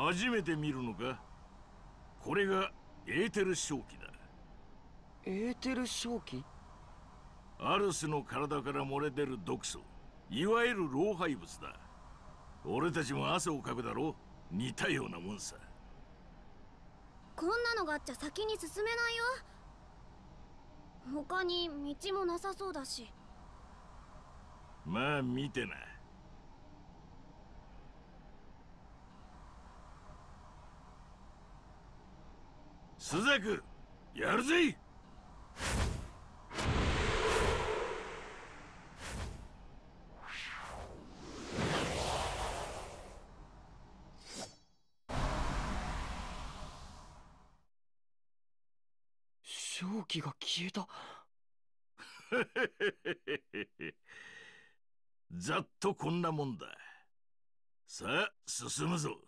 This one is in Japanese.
初めて見るのかこれがエーテル正気だエーテル正気アルスの体から漏れ出る毒素いわゆる老廃物だ俺たちも汗をかくだろ似たようなもんさこんなのがあっちゃ先に進めないよ他に道もなさそうだしまあ見てなスザクやるぜ蒸気が消えた ざっとこんなもんださあ進むぞ